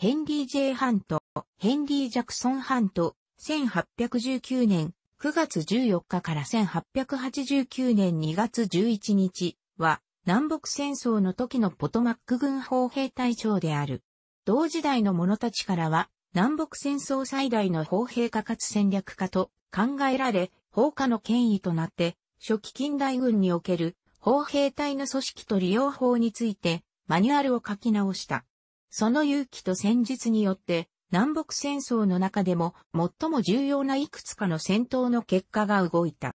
ヘンリー・ジェイ・ハント、ヘンリー・ジャクソン・ハント、1819年9月14日から1889年2月11日は、南北戦争の時のポトマック軍砲兵隊長である。同時代の者たちからは、南北戦争最大の砲兵化かつ戦略家と考えられ、砲火の権威となって、初期近代軍における砲兵隊の組織と利用法について、マニュアルを書き直した。その勇気と戦術によって、南北戦争の中でも最も重要ないくつかの戦闘の結果が動いた。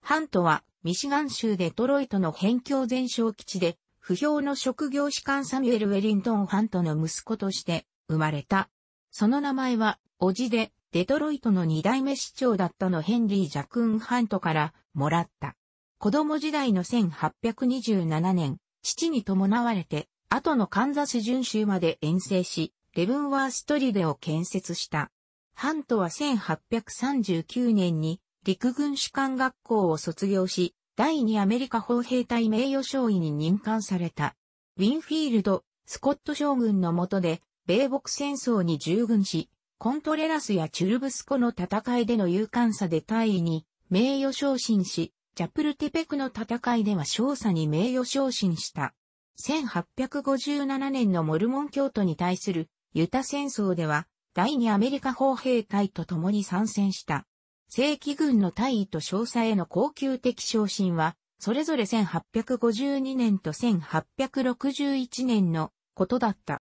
ハントはミシガン州デトロイトの辺境全焼基地で不評の職業士官サミュエル・ウェリントン・ハントの息子として生まれた。その名前は、叔父でデトロイトの二代目市長だったのヘンリー・ジャクン・ハントからもらった。子供時代の1827年、父に伴われて後のカンザス巡州まで遠征し、レブンワーストリデを建設した。ハントは1839年に陸軍士官学校を卒業し、第2アメリカ砲兵隊名誉将尉に任官された。ウィンフィールド、スコット将軍の下で、米北戦争に従軍し、コントレラスやチュルブスコの戦いでの勇敢さで大尉に名誉昇進し、チャプルテペクの戦いでは少佐に名誉昇進した。1857年のモルモン教徒に対するユタ戦争では、第二アメリカ砲兵隊と共に参戦した。正規軍の大尉と少佐への高級的昇進は、それぞれ1852年と1861年のことだった。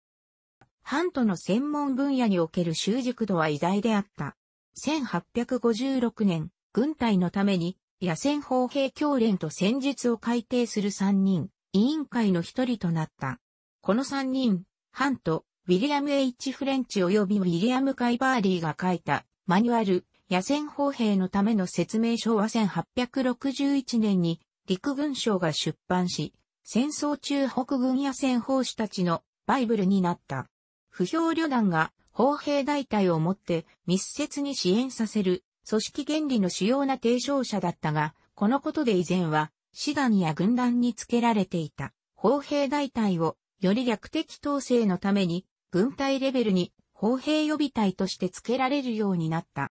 ハントの専門分野における習熟度は偉大であった。1856年、軍隊のために野戦砲兵教連と戦術を改定する3人、委員会の一人となった。この三人、ハント、ウィリアム・ H・ フレンチ及びウィリアム・カイバーリーが書いたマニュアル、野戦砲兵のための説明書は1861年に陸軍省が出版し、戦争中北軍野戦砲士たちのバイブルになった。不評旅団が砲兵大隊をもって密接に支援させる組織原理の主要な提唱者だったが、このことで以前は師団や軍団につけられていた砲兵大隊をより略的統制のために軍隊レベルに砲兵予備隊として付けられるようになった。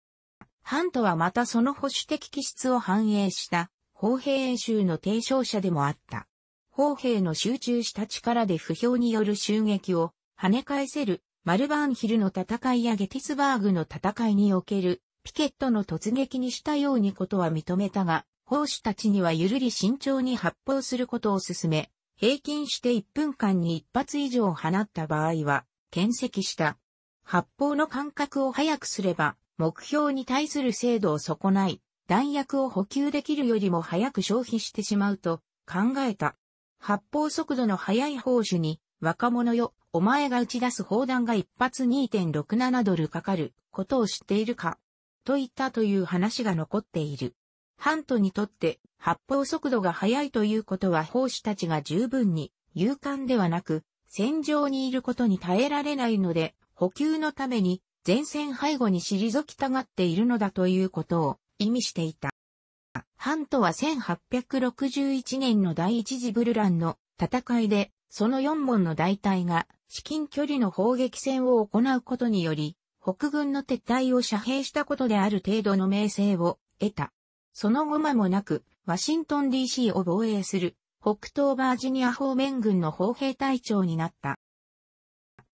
ハントはまたその保守的気質を反映した砲兵演習の提唱者でもあった。砲兵の集中した力で不評による襲撃を跳ね返せるマルバーンヒルの戦いやゲティスバーグの戦いにおけるピケットの突撃にしたようにことは認めたが、砲手たちにはゆるり慎重に発砲することを勧め、平均して1分間に1発以上放った場合は、検責した。発砲の間隔を早くすれば、目標に対する精度を損ない、弾薬を補給できるよりも早く消費してしまうと考えた。発砲速度の速い砲手に、若者よ、お前が打ち出す砲弾が一発2.67ドルかかることを知っているか、といったという話が残っている。ハントにとって発砲速度が速いということは砲士たちが十分に勇敢ではなく、戦場にいることに耐えられないので、補給のために前線背後に退きたがっているのだということを意味していた。ハントは1861年の第一次ブルランの戦いで、その4門の大隊が至近距離の砲撃戦を行うことにより、北軍の撤退を遮蔽したことである程度の名声を得た。その後間もなく、ワシントン DC を防衛する、北東バージニア方面軍の砲兵隊長になった。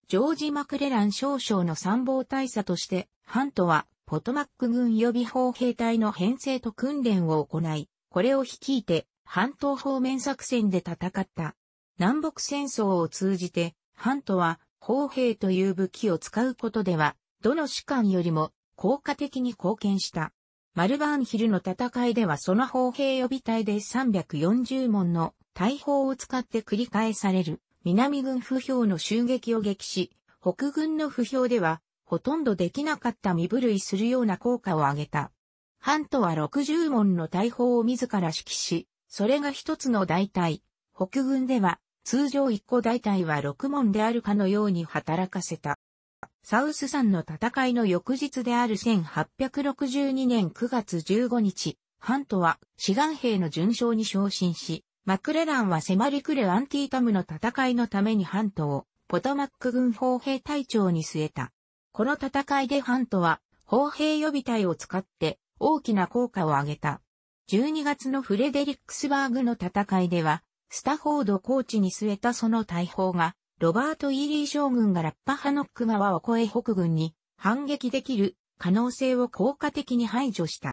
ジョージ・マクレラン少将の参謀大佐として、ハントは、ポトマック軍予備砲兵隊の編成と訓練を行い、これを率いて、半島方面作戦で戦った。南北戦争を通じて、ハントは、砲兵という武器を使うことでは、どの士官よりも効果的に貢献した。マルバーンヒルの戦いではその砲兵予備隊で340門の大砲を使って繰り返される南軍不評の襲撃を撃し、北軍の不評ではほとんどできなかった身震いするような効果を上げた。ハントは60門の大砲を自ら指揮し、それが一つの大隊。北軍では通常1個大隊は6門であるかのように働かせた。サウス山の戦いの翌日である1862年9月15日、ハントは志願兵の順将に昇進し、マクレランは迫りくるアンティータムの戦いのためにハントをポトマック軍砲兵隊長に据えた。この戦いでハントは砲兵予備隊を使って大きな効果を上げた。12月のフレデリックスバーグの戦いでは、スタフォードコーチに据えたその大砲がロバート・イーリー将軍がラッパハノック川を越え北軍に反撃できる可能性を効果的に排除した。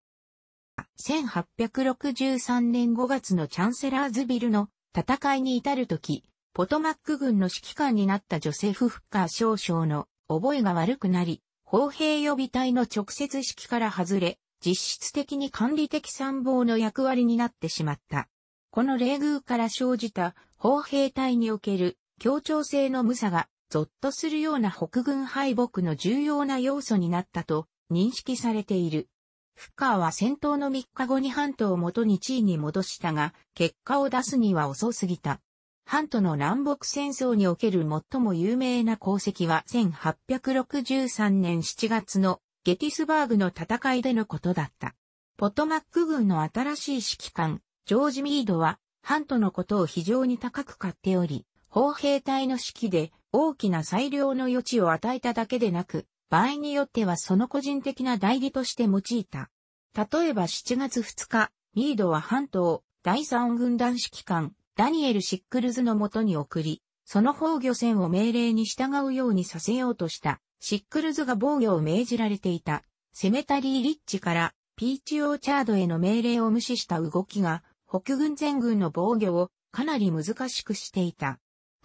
1863年5月のチャンセラーズビルの戦いに至るとき、ポトマック軍の指揮官になったジョセフ・フッカー少将の覚えが悪くなり、砲兵予備隊の直接指揮から外れ、実質的に管理的参謀の役割になってしまった。この冷遇から生じた砲兵隊における協調性の無差が、ゾッとするような北軍敗北の重要な要素になったと認識されている。フッカーは戦闘の3日後にハントを元に地位に戻したが、結果を出すには遅すぎた。ハントの南北戦争における最も有名な功績は1863年7月のゲティスバーグの戦いでのことだった。ポトマック軍の新しい指揮官、ジョージ・ミードは、ハントのことを非常に高く買っており、砲兵隊の指揮で大きな裁量の余地を与えただけでなく、場合によってはその個人的な代理として用いた。例えば7月2日、ミードは半島第3軍団指揮官、ダニエル・シックルズのもとに送り、その防御船を命令に従うようにさせようとした、シックルズが防御を命じられていた、セメタリー・リッチからピーチ・オーチャードへの命令を無視した動きが、北軍全軍の防御をかなり難しくしていた。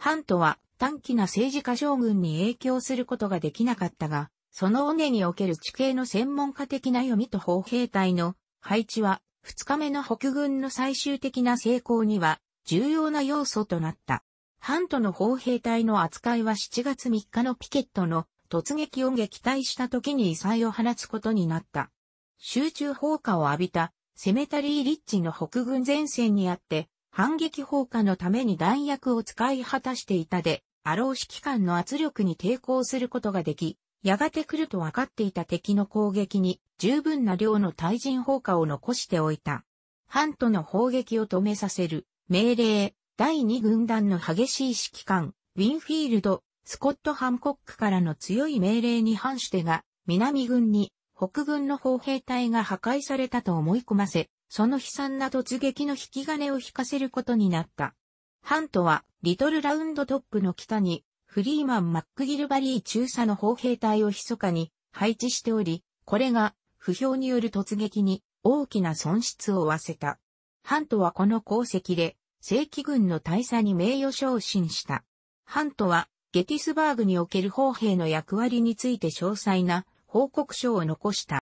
ハントは短期な政治家将軍に影響することができなかったが、その尾根における地形の専門家的な読みと砲兵隊の配置は、2日目の北軍の最終的な成功には重要な要素となった。ハントの砲兵隊の扱いは7月3日のピケットの突撃を撃退した時に異彩を放つことになった。集中砲火を浴びたセメタリーリッチの北軍前線にあって、反撃砲火のために弾薬を使い果たしていたで、アロー指揮官の圧力に抵抗することができ、やがて来ると分かっていた敵の攻撃に十分な量の対人砲火を残しておいた。ハントの砲撃を止めさせる命令、第2軍団の激しい指揮官、ウィンフィールド、スコット・ハンコックからの強い命令に反してが、南軍に北軍の砲兵隊が破壊されたと思い込ませ、その悲惨な突撃の引き金を引かせることになった。ハントは、リトルラウンドトップの北に、フリーマン・マックギルバリー中佐の砲兵隊を密かに配置しており、これが、不評による突撃に大きな損失を負わせた。ハントはこの功績で、正規軍の大佐に名誉昇進した。ハントは、ゲティスバーグにおける砲兵の役割について詳細な報告書を残した。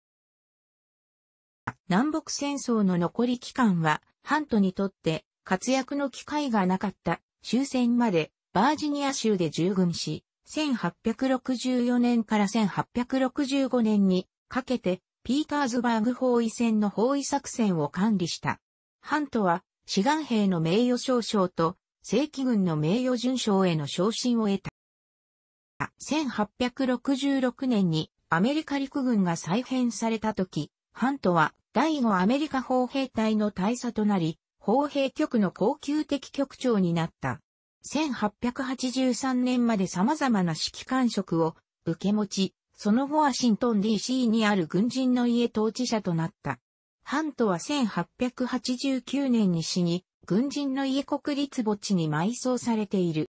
南北戦争の残り期間は、ハントにとって活躍の機会がなかった終戦までバージニア州で従軍し、1864年から1865年にかけてピーターズバーグ包囲戦の包囲作戦を管理した。ハントは志願兵の名誉賞賞と正規軍の名誉順賞への昇進を得た。1866年にアメリカ陸軍が再編された時、ハントは第5アメリカ砲兵隊の大佐となり、砲兵局の高級的局長になった。1883年まで様々な指揮官職を受け持ち、その後ワシントン DC にある軍人の家統治者となった。ハントは1889年に死に、軍人の家国立墓地に埋葬されている。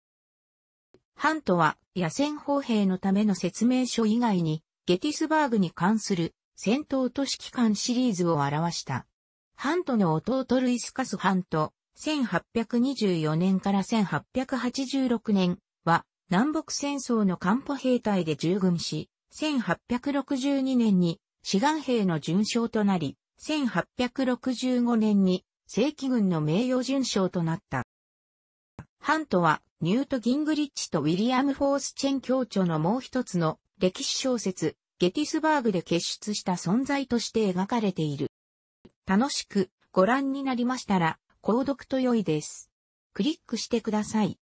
ハントは野戦砲兵のための説明書以外に、ゲティスバーグに関する戦闘都市機関シリーズを表した。ハントの弟ルイスカス・ハント、1824年から1886年は南北戦争の艦歩兵隊で従軍し、1862年に志願兵の巡将となり、1865年に正規軍の名誉巡将となった。ハントはニュート・ギングリッチとウィリアム・フォースチェン教著のもう一つの歴史小説、ゲティスバーグで結出した存在として描かれている。楽しくご覧になりましたら、購読と良いです。クリックしてください。